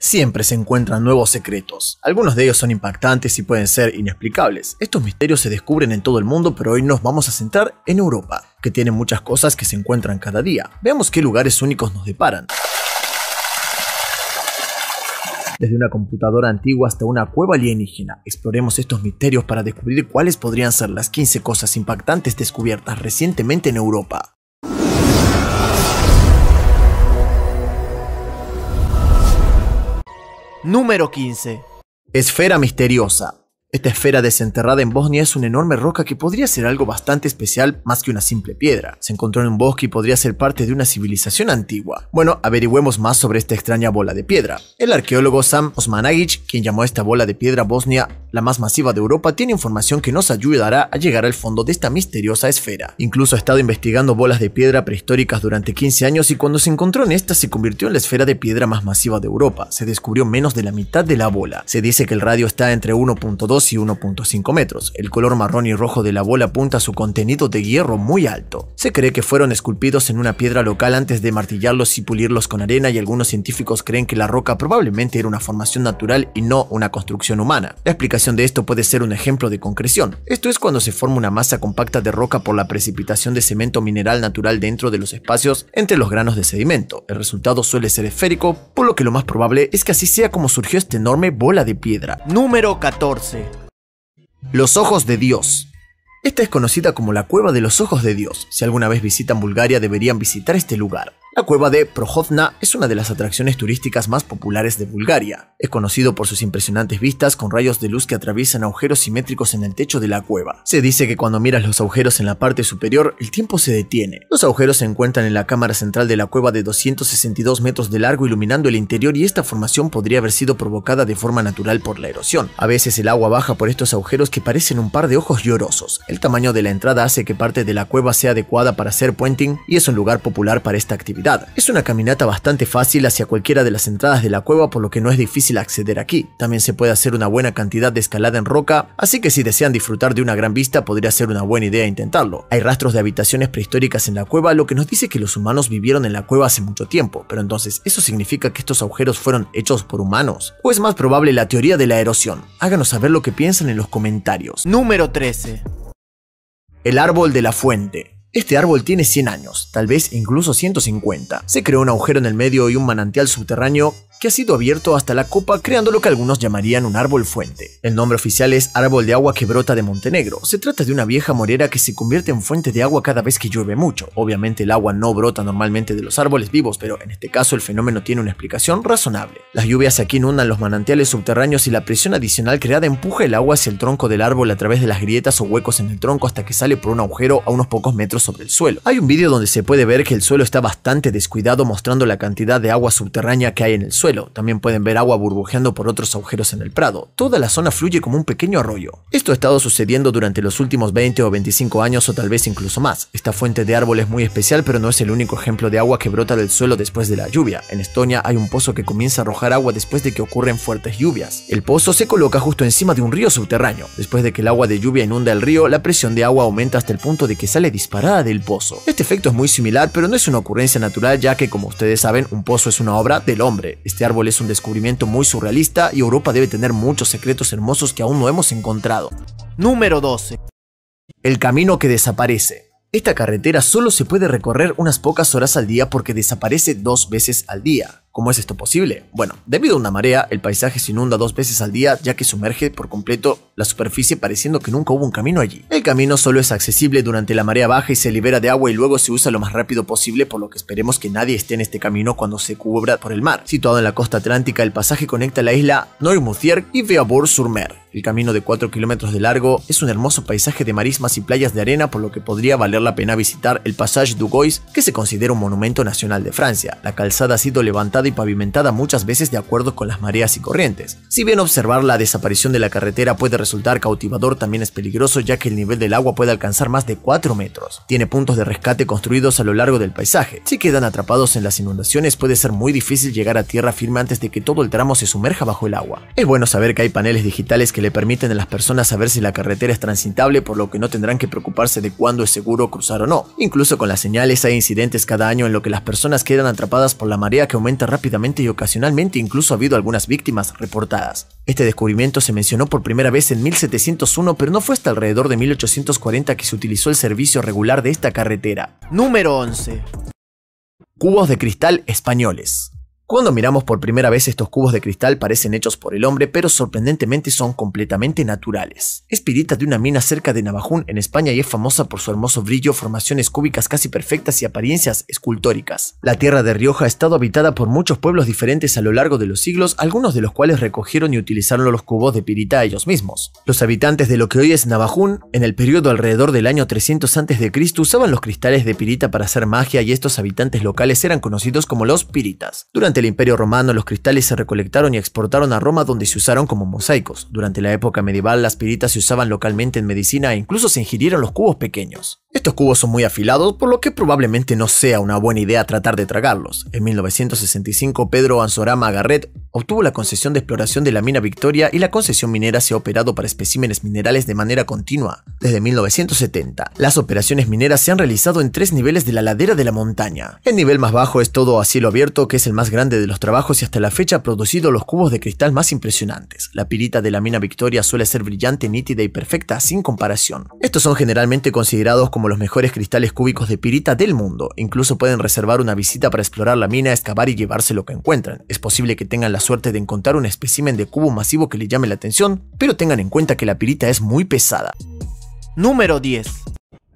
siempre se encuentran nuevos secretos. Algunos de ellos son impactantes y pueden ser inexplicables. Estos misterios se descubren en todo el mundo, pero hoy nos vamos a centrar en Europa, que tiene muchas cosas que se encuentran cada día. Veamos qué lugares únicos nos deparan. Desde una computadora antigua hasta una cueva alienígena, exploremos estos misterios para descubrir cuáles podrían ser las 15 cosas impactantes descubiertas recientemente en Europa. Número 15. Esfera misteriosa. Esta esfera desenterrada en Bosnia es una enorme roca que podría ser algo bastante especial más que una simple piedra. Se encontró en un bosque y podría ser parte de una civilización antigua. Bueno, averigüemos más sobre esta extraña bola de piedra. El arqueólogo Sam Osmanagic, quien llamó a esta bola de piedra Bosnia la más masiva de Europa, tiene información que nos ayudará a llegar al fondo de esta misteriosa esfera. Incluso ha estado investigando bolas de piedra prehistóricas durante 15 años y cuando se encontró en esta se convirtió en la esfera de piedra más masiva de Europa. Se descubrió menos de la mitad de la bola. Se dice que el radio está entre 1.2 y 1.5 metros. El color marrón y rojo de la bola apunta a su contenido de hierro muy alto. Se cree que fueron esculpidos en una piedra local antes de martillarlos y pulirlos con arena y algunos científicos creen que la roca probablemente era una formación natural y no una construcción humana. La explicación de esto puede ser un ejemplo de concreción. Esto es cuando se forma una masa compacta de roca por la precipitación de cemento mineral natural dentro de los espacios entre los granos de sedimento. El resultado suele ser esférico, por lo que lo más probable es que así sea como surgió esta enorme bola de piedra. Número 14. Los Ojos de Dios. Esta es conocida como la Cueva de los Ojos de Dios. Si alguna vez visitan Bulgaria deberían visitar este lugar. La cueva de Prohodna es una de las atracciones turísticas más populares de Bulgaria. Es conocido por sus impresionantes vistas con rayos de luz que atraviesan agujeros simétricos en el techo de la cueva. Se dice que cuando miras los agujeros en la parte superior, el tiempo se detiene. Los agujeros se encuentran en la cámara central de la cueva de 262 metros de largo iluminando el interior y esta formación podría haber sido provocada de forma natural por la erosión. A veces el agua baja por estos agujeros que parecen un par de ojos llorosos. El tamaño de la entrada hace que parte de la cueva sea adecuada para hacer puenting y es un lugar popular para esta actividad. Es una caminata bastante fácil hacia cualquiera de las entradas de la cueva por lo que no es difícil acceder aquí. También se puede hacer una buena cantidad de escalada en roca, así que si desean disfrutar de una gran vista podría ser una buena idea intentarlo. Hay rastros de habitaciones prehistóricas en la cueva, lo que nos dice que los humanos vivieron en la cueva hace mucho tiempo, pero entonces ¿eso significa que estos agujeros fueron hechos por humanos? ¿O es más probable la teoría de la erosión? Háganos saber lo que piensan en los comentarios. Número 13. El árbol de la fuente. Este árbol tiene 100 años, tal vez incluso 150. Se creó un agujero en el medio y un manantial subterráneo que ha sido abierto hasta la copa creando lo que algunos llamarían un árbol fuente. El nombre oficial es árbol de agua que brota de Montenegro. Se trata de una vieja morera que se convierte en fuente de agua cada vez que llueve mucho. Obviamente el agua no brota normalmente de los árboles vivos, pero en este caso el fenómeno tiene una explicación razonable. Las lluvias aquí inundan los manantiales subterráneos y la presión adicional creada empuja el agua hacia el tronco del árbol a través de las grietas o huecos en el tronco hasta que sale por un agujero a unos pocos metros sobre el suelo. Hay un vídeo donde se puede ver que el suelo está bastante descuidado mostrando la cantidad de agua subterránea que hay en el suelo también pueden ver agua burbujeando por otros agujeros en el prado. Toda la zona fluye como un pequeño arroyo. Esto ha estado sucediendo durante los últimos 20 o 25 años o tal vez incluso más. Esta fuente de árbol es muy especial pero no es el único ejemplo de agua que brota del suelo después de la lluvia. En Estonia hay un pozo que comienza a arrojar agua después de que ocurren fuertes lluvias. El pozo se coloca justo encima de un río subterráneo. Después de que el agua de lluvia inunda el río, la presión de agua aumenta hasta el punto de que sale disparada del pozo. Este efecto es muy similar pero no es una ocurrencia natural ya que como ustedes saben un pozo es una obra del hombre. Este este árbol es un descubrimiento muy surrealista y Europa debe tener muchos secretos hermosos que aún no hemos encontrado. Número 12. El camino que desaparece. Esta carretera solo se puede recorrer unas pocas horas al día porque desaparece dos veces al día. ¿Cómo es esto posible? Bueno, debido a una marea, el paisaje se inunda dos veces al día ya que sumerge por completo la superficie pareciendo que nunca hubo un camino allí. El camino solo es accesible durante la marea baja y se libera de agua y luego se usa lo más rápido posible por lo que esperemos que nadie esté en este camino cuando se cubra por el mar. Situado en la costa atlántica, el pasaje conecta la isla Neumuthierg y véabour sur mer el camino de 4 kilómetros de largo es un hermoso paisaje de marismas y playas de arena por lo que podría valer la pena visitar el Passage du Gois, que se considera un monumento nacional de Francia. La calzada ha sido levantada y pavimentada muchas veces de acuerdo con las mareas y corrientes. Si bien observar la desaparición de la carretera puede resultar cautivador, también es peligroso ya que el nivel del agua puede alcanzar más de 4 metros. Tiene puntos de rescate construidos a lo largo del paisaje. Si quedan atrapados en las inundaciones puede ser muy difícil llegar a tierra firme antes de que todo el tramo se sumerja bajo el agua. Es bueno saber que hay paneles digitales que le permiten a las personas saber si la carretera es transitable, por lo que no tendrán que preocuparse de cuándo es seguro cruzar o no. Incluso con las señales hay incidentes cada año en lo que las personas quedan atrapadas por la marea que aumenta rápidamente y ocasionalmente incluso ha habido algunas víctimas reportadas. Este descubrimiento se mencionó por primera vez en 1701, pero no fue hasta alrededor de 1840 que se utilizó el servicio regular de esta carretera. Número 11. Cubos de cristal españoles. Cuando miramos por primera vez estos cubos de cristal parecen hechos por el hombre, pero sorprendentemente son completamente naturales. Es pirita de una mina cerca de Navajún en España y es famosa por su hermoso brillo, formaciones cúbicas casi perfectas y apariencias escultóricas. La tierra de Rioja ha estado habitada por muchos pueblos diferentes a lo largo de los siglos, algunos de los cuales recogieron y utilizaron los cubos de pirita ellos mismos. Los habitantes de lo que hoy es Navajún, en el periodo alrededor del año 300 a.C., usaban los cristales de pirita para hacer magia y estos habitantes locales eran conocidos como los piritas. Durante el Imperio Romano, los cristales se recolectaron y exportaron a Roma donde se usaron como mosaicos. Durante la época medieval, las piritas se usaban localmente en medicina e incluso se ingirieron los cubos pequeños. Estos cubos son muy afilados, por lo que probablemente no sea una buena idea tratar de tragarlos. En 1965, Pedro Anzorama Garret obtuvo la concesión de exploración de la mina Victoria y la concesión minera se ha operado para especímenes minerales de manera continua desde 1970. Las operaciones mineras se han realizado en tres niveles de la ladera de la montaña. El nivel más bajo es todo a cielo abierto, que es el más grande de los trabajos y hasta la fecha ha producido los cubos de cristal más impresionantes. La pirita de la mina Victoria suele ser brillante, nítida y perfecta sin comparación. Estos son generalmente considerados como los mejores cristales cúbicos de pirita del mundo. Incluso pueden reservar una visita para explorar la mina, excavar y llevarse lo que encuentran. Es posible que tengan la suerte de encontrar un espécimen de cubo masivo que les llame la atención, pero tengan en cuenta que la pirita es muy pesada. Número 10.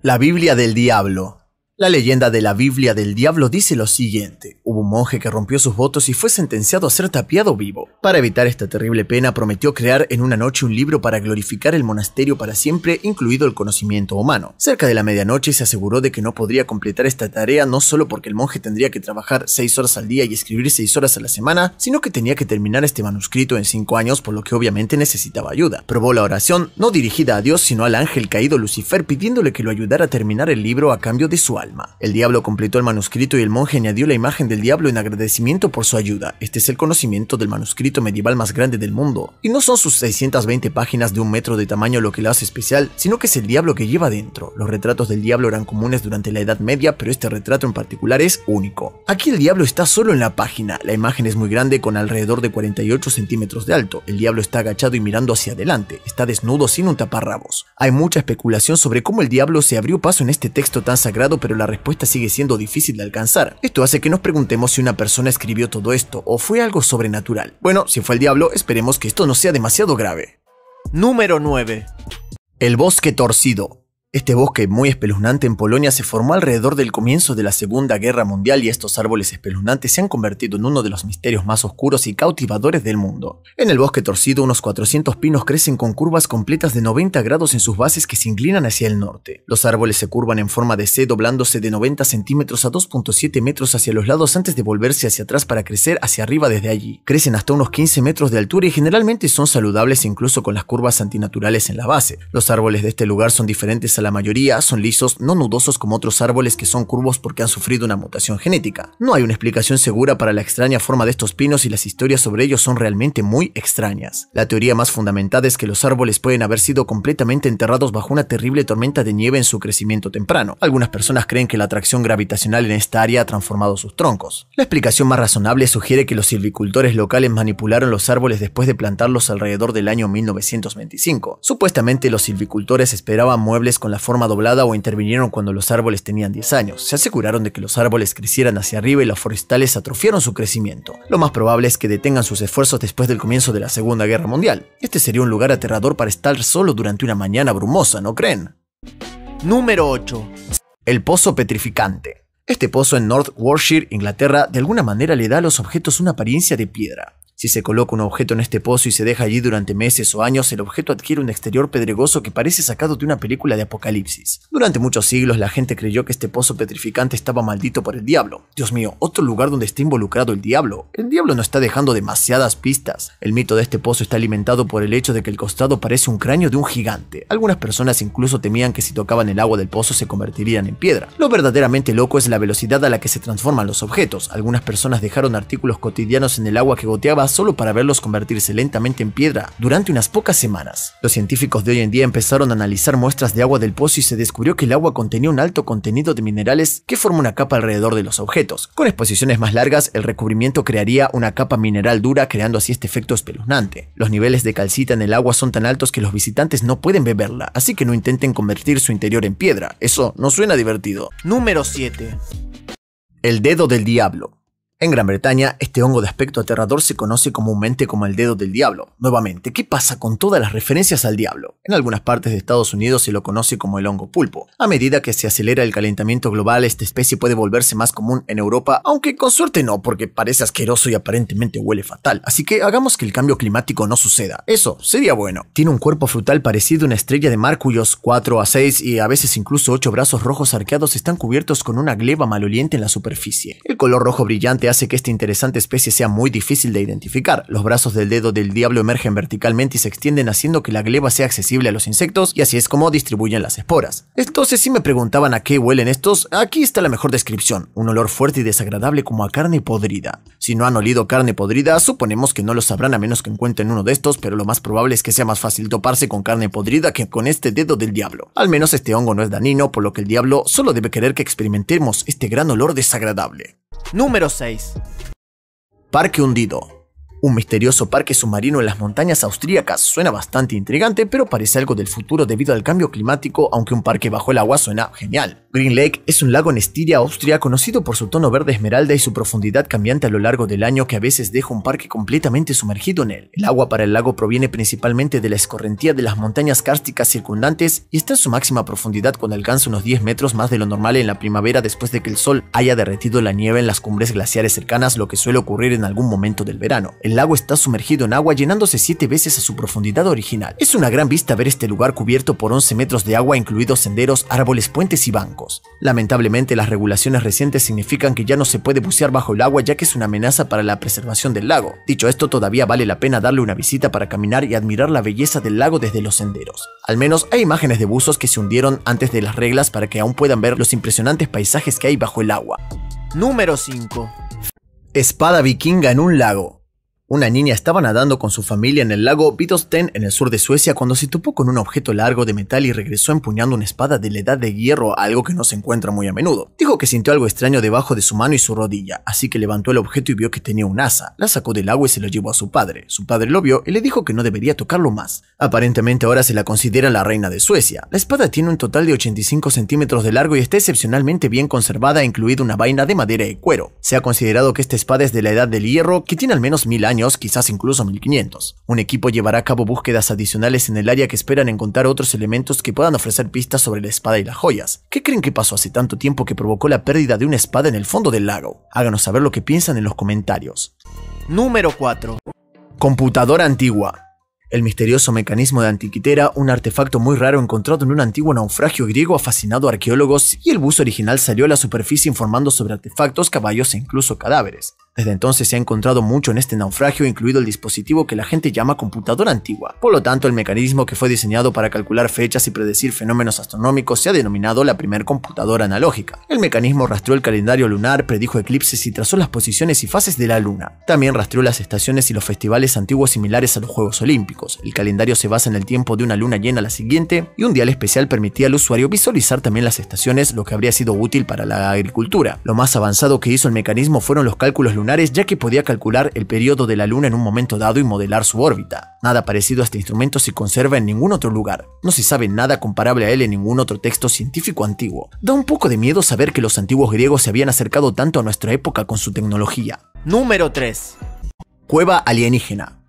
La Biblia del Diablo. La leyenda de la Biblia del Diablo dice lo siguiente. Hubo un monje que rompió sus votos y fue sentenciado a ser tapiado vivo. Para evitar esta terrible pena, prometió crear en una noche un libro para glorificar el monasterio para siempre, incluido el conocimiento humano. Cerca de la medianoche se aseguró de que no podría completar esta tarea no solo porque el monje tendría que trabajar seis horas al día y escribir seis horas a la semana, sino que tenía que terminar este manuscrito en 5 años, por lo que obviamente necesitaba ayuda. Probó la oración, no dirigida a Dios, sino al ángel caído Lucifer, pidiéndole que lo ayudara a terminar el libro a cambio de su alma. El diablo completó el manuscrito y el monje añadió la imagen del diablo en agradecimiento por su ayuda. Este es el conocimiento del manuscrito medieval más grande del mundo. Y no son sus 620 páginas de un metro de tamaño lo que lo hace especial, sino que es el diablo que lleva dentro. Los retratos del diablo eran comunes durante la Edad Media, pero este retrato en particular es único. Aquí el diablo está solo en la página. La imagen es muy grande con alrededor de 48 centímetros de alto. El diablo está agachado y mirando hacia adelante. Está desnudo sin un taparrabos. Hay mucha especulación sobre cómo el diablo se abrió paso en este texto tan sagrado, pero la respuesta sigue siendo difícil de alcanzar. Esto hace que nos preguntemos si una persona escribió todo esto o fue algo sobrenatural. Bueno, si fue el diablo, esperemos que esto no sea demasiado grave. Número 9. El bosque torcido. Este bosque muy espeluznante en Polonia se formó alrededor del comienzo de la Segunda Guerra Mundial y estos árboles espeluznantes se han convertido en uno de los misterios más oscuros y cautivadores del mundo. En el bosque torcido unos 400 pinos crecen con curvas completas de 90 grados en sus bases que se inclinan hacia el norte. Los árboles se curvan en forma de C doblándose de 90 centímetros a 2.7 metros hacia los lados antes de volverse hacia atrás para crecer hacia arriba desde allí. Crecen hasta unos 15 metros de altura y generalmente son saludables incluso con las curvas antinaturales en la base. Los árboles de este lugar son diferentes a la mayoría son lisos, no nudosos como otros árboles que son curvos porque han sufrido una mutación genética. No hay una explicación segura para la extraña forma de estos pinos y las historias sobre ellos son realmente muy extrañas. La teoría más fundamentada es que los árboles pueden haber sido completamente enterrados bajo una terrible tormenta de nieve en su crecimiento temprano. Algunas personas creen que la atracción gravitacional en esta área ha transformado sus troncos. La explicación más razonable sugiere que los silvicultores locales manipularon los árboles después de plantarlos alrededor del año 1925. Supuestamente los silvicultores esperaban muebles con la forma doblada o intervinieron cuando los árboles tenían 10 años. Se aseguraron de que los árboles crecieran hacia arriba y los forestales atrofiaron su crecimiento. Lo más probable es que detengan sus esfuerzos después del comienzo de la Segunda Guerra Mundial. Este sería un lugar aterrador para estar solo durante una mañana brumosa, ¿no creen? Número 8. El pozo petrificante. Este pozo en North Warshire, Inglaterra, de alguna manera le da a los objetos una apariencia de piedra. Si se coloca un objeto en este pozo y se deja allí durante meses o años, el objeto adquiere un exterior pedregoso que parece sacado de una película de apocalipsis. Durante muchos siglos la gente creyó que este pozo petrificante estaba maldito por el diablo. Dios mío, otro lugar donde está involucrado el diablo. El diablo no está dejando demasiadas pistas. El mito de este pozo está alimentado por el hecho de que el costado parece un cráneo de un gigante. Algunas personas incluso temían que si tocaban el agua del pozo se convertirían en piedra. Lo verdaderamente loco es la velocidad a la que se transforman los objetos. Algunas personas dejaron artículos cotidianos en el agua que goteaba solo para verlos convertirse lentamente en piedra durante unas pocas semanas. Los científicos de hoy en día empezaron a analizar muestras de agua del pozo y se descubrió que el agua contenía un alto contenido de minerales que forma una capa alrededor de los objetos. Con exposiciones más largas, el recubrimiento crearía una capa mineral dura creando así este efecto espeluznante. Los niveles de calcita en el agua son tan altos que los visitantes no pueden beberla, así que no intenten convertir su interior en piedra. Eso no suena divertido. Número 7. El dedo del diablo. En Gran Bretaña, este hongo de aspecto aterrador se conoce comúnmente como el dedo del diablo. Nuevamente, ¿qué pasa con todas las referencias al diablo? En algunas partes de Estados Unidos se lo conoce como el hongo pulpo. A medida que se acelera el calentamiento global, esta especie puede volverse más común en Europa, aunque con suerte no, porque parece asqueroso y aparentemente huele fatal. Así que hagamos que el cambio climático no suceda. Eso sería bueno. Tiene un cuerpo frutal parecido a una estrella de mar cuyos 4 a 6 y a veces incluso 8 brazos rojos arqueados están cubiertos con una gleba maloliente en la superficie. El color rojo brillante hace que esta interesante especie sea muy difícil de identificar. Los brazos del dedo del diablo emergen verticalmente y se extienden haciendo que la gleba sea accesible a los insectos y así es como distribuyen las esporas. Entonces si me preguntaban a qué huelen estos, aquí está la mejor descripción, un olor fuerte y desagradable como a carne podrida. Si no han olido carne podrida, suponemos que no lo sabrán a menos que encuentren uno de estos, pero lo más probable es que sea más fácil toparse con carne podrida que con este dedo del diablo. Al menos este hongo no es danino, por lo que el diablo solo debe querer que experimentemos este gran olor desagradable. Número 6. Parque hundido. Un misterioso parque submarino en las montañas austríacas suena bastante intrigante, pero parece algo del futuro debido al cambio climático, aunque un parque bajo el agua suena genial. Green Lake es un lago en Estiria, Austria, conocido por su tono verde esmeralda y su profundidad cambiante a lo largo del año que a veces deja un parque completamente sumergido en él. El agua para el lago proviene principalmente de la escorrentía de las montañas kársticas circundantes y está en su máxima profundidad cuando alcanza unos 10 metros más de lo normal en la primavera después de que el sol haya derretido la nieve en las cumbres glaciares cercanas, lo que suele ocurrir en algún momento del verano. El lago está sumergido en agua llenándose 7 veces a su profundidad original. Es una gran vista ver este lugar cubierto por 11 metros de agua incluidos senderos, árboles, puentes y bancos. Lamentablemente las regulaciones recientes significan que ya no se puede bucear bajo el agua ya que es una amenaza para la preservación del lago. Dicho esto, todavía vale la pena darle una visita para caminar y admirar la belleza del lago desde los senderos. Al menos hay imágenes de buzos que se hundieron antes de las reglas para que aún puedan ver los impresionantes paisajes que hay bajo el agua. Número 5. Espada vikinga en un lago. Una niña estaba nadando con su familia en el lago Vitosten en el sur de Suecia cuando se topó con un objeto largo de metal y regresó empuñando una espada de la edad de hierro, algo que no se encuentra muy a menudo. Dijo que sintió algo extraño debajo de su mano y su rodilla, así que levantó el objeto y vio que tenía un asa. La sacó del agua y se lo llevó a su padre. Su padre lo vio y le dijo que no debería tocarlo más. Aparentemente ahora se la considera la reina de Suecia. La espada tiene un total de 85 centímetros de largo y está excepcionalmente bien conservada, incluida una vaina de madera y cuero. Se ha considerado que esta espada es de la edad del hierro, que tiene al menos mil años años, quizás incluso 1500. Un equipo llevará a cabo búsquedas adicionales en el área que esperan encontrar otros elementos que puedan ofrecer pistas sobre la espada y las joyas. ¿Qué creen que pasó hace tanto tiempo que provocó la pérdida de una espada en el fondo del lago? Háganos saber lo que piensan en los comentarios. Número 4. Computadora antigua. El misterioso mecanismo de Antiquitera, un artefacto muy raro encontrado en un antiguo naufragio griego, ha fascinado a arqueólogos y el buzo original salió a la superficie informando sobre artefactos, caballos e incluso cadáveres. Desde entonces se ha encontrado mucho en este naufragio, incluido el dispositivo que la gente llama computadora antigua. Por lo tanto, el mecanismo que fue diseñado para calcular fechas y predecir fenómenos astronómicos se ha denominado la primer computadora analógica. El mecanismo rastreó el calendario lunar, predijo eclipses y trazó las posiciones y fases de la Luna. También rastreó las estaciones y los festivales antiguos similares a los Juegos Olímpicos. El calendario se basa en el tiempo de una luna llena a la siguiente y un dial especial permitía al usuario visualizar también las estaciones, lo que habría sido útil para la agricultura. Lo más avanzado que hizo el mecanismo fueron los cálculos lunares ya que podía calcular el periodo de la Luna en un momento dado y modelar su órbita. Nada parecido a este instrumento se conserva en ningún otro lugar. No se sabe nada comparable a él en ningún otro texto científico antiguo. Da un poco de miedo saber que los antiguos griegos se habían acercado tanto a nuestra época con su tecnología. Número 3. Cueva alienígena.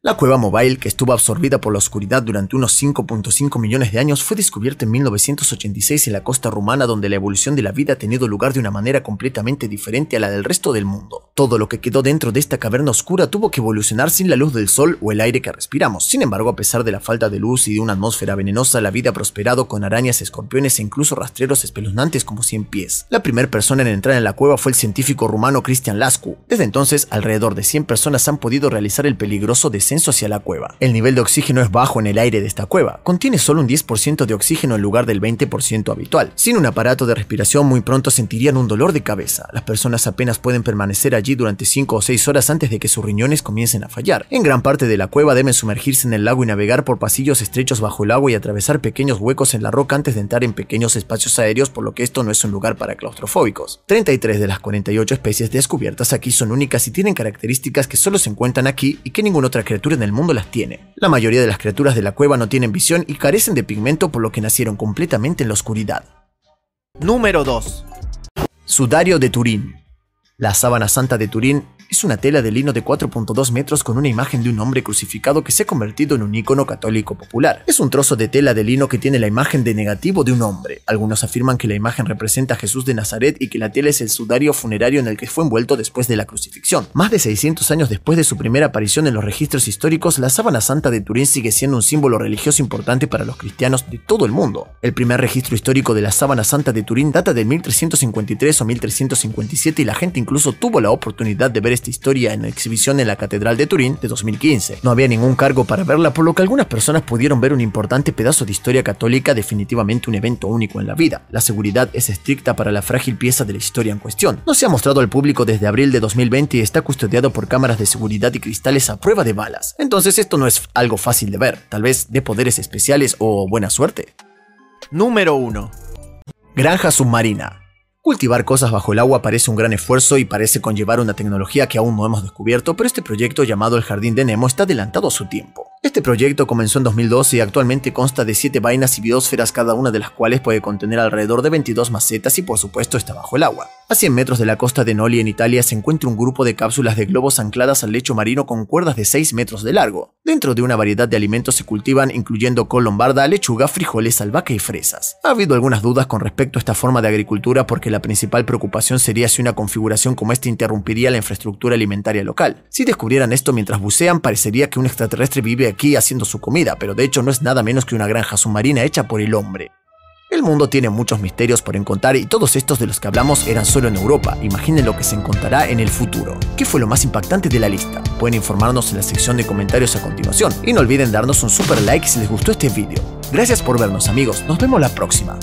La cueva mobile, que estuvo absorbida por la oscuridad durante unos 5.5 millones de años, fue descubierta en 1986 en la costa rumana donde la evolución de la vida ha tenido lugar de una manera completamente diferente a la del resto del mundo. Todo lo que quedó dentro de esta caverna oscura tuvo que evolucionar sin la luz del sol o el aire que respiramos. Sin embargo, a pesar de la falta de luz y de una atmósfera venenosa, la vida ha prosperado con arañas, escorpiones e incluso rastreros espeluznantes como 100 pies. La primera persona en entrar en la cueva fue el científico rumano Cristian Lascu. Desde entonces, alrededor de 100 personas han podido realizar el peligroso deseo hacia la cueva. El nivel de oxígeno es bajo en el aire de esta cueva, contiene solo un 10% de oxígeno en lugar del 20% habitual. Sin un aparato de respiración muy pronto sentirían un dolor de cabeza. Las personas apenas pueden permanecer allí durante 5 o 6 horas antes de que sus riñones comiencen a fallar. En gran parte de la cueva deben sumergirse en el lago y navegar por pasillos estrechos bajo el agua y atravesar pequeños huecos en la roca antes de entrar en pequeños espacios aéreos por lo que esto no es un lugar para claustrofóbicos. 33 de las 48 especies descubiertas aquí son únicas y tienen características que solo se encuentran aquí y que ninguna otra en el mundo las tiene. La mayoría de las criaturas de la cueva no tienen visión y carecen de pigmento por lo que nacieron completamente en la oscuridad. Número 2. Sudario de Turín. La sábana santa de Turín es una tela de lino de 4.2 metros con una imagen de un hombre crucificado que se ha convertido en un ícono católico popular. Es un trozo de tela de lino que tiene la imagen de negativo de un hombre. Algunos afirman que la imagen representa a Jesús de Nazaret y que la tela es el sudario funerario en el que fue envuelto después de la crucifixión. Más de 600 años después de su primera aparición en los registros históricos, la sábana santa de Turín sigue siendo un símbolo religioso importante para los cristianos de todo el mundo. El primer registro histórico de la sábana santa de Turín data de 1353 o 1357 y la gente incluso tuvo la oportunidad de ver este historia en exhibición en la Catedral de Turín de 2015. No había ningún cargo para verla, por lo que algunas personas pudieron ver un importante pedazo de historia católica, definitivamente un evento único en la vida. La seguridad es estricta para la frágil pieza de la historia en cuestión. No se ha mostrado al público desde abril de 2020 y está custodiado por cámaras de seguridad y cristales a prueba de balas. Entonces esto no es algo fácil de ver, tal vez de poderes especiales o buena suerte. Número 1. Granja submarina. Cultivar cosas bajo el agua parece un gran esfuerzo y parece conllevar una tecnología que aún no hemos descubierto, pero este proyecto llamado El Jardín de Nemo está adelantado a su tiempo. Este proyecto comenzó en 2012 y actualmente consta de 7 vainas y biosferas cada una de las cuales puede contener alrededor de 22 macetas y por supuesto está bajo el agua. A 100 metros de la costa de Noli, en Italia, se encuentra un grupo de cápsulas de globos ancladas al lecho marino con cuerdas de 6 metros de largo. Dentro de una variedad de alimentos se cultivan, incluyendo col lombarda, lechuga, frijoles, albahaca y fresas. Ha habido algunas dudas con respecto a esta forma de agricultura porque la principal preocupación sería si una configuración como esta interrumpiría la infraestructura alimentaria local. Si descubrieran esto mientras bucean, parecería que un extraterrestre vive aquí haciendo su comida, pero de hecho no es nada menos que una granja submarina hecha por el hombre. El mundo tiene muchos misterios por encontrar y todos estos de los que hablamos eran solo en Europa. Imaginen lo que se encontrará en el futuro. ¿Qué fue lo más impactante de la lista? Pueden informarnos en la sección de comentarios a continuación. Y no olviden darnos un super like si les gustó este video. Gracias por vernos amigos, nos vemos la próxima.